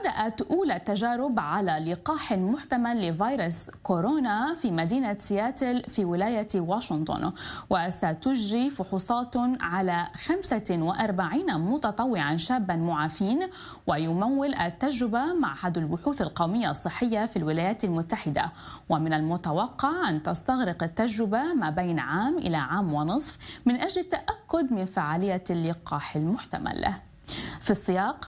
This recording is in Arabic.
بدأت أولى التجارب على لقاح محتمل لفيروس كورونا في مدينة سياتل في ولاية واشنطن وستجري فحوصات على 45 متطوعا شابا معافين ويمول التجربة معهد البحوث القومية الصحية في الولايات المتحدة ومن المتوقع أن تستغرق التجربة ما بين عام إلى عام ونصف من أجل التأكد من فعالية اللقاح المحتمل في السياق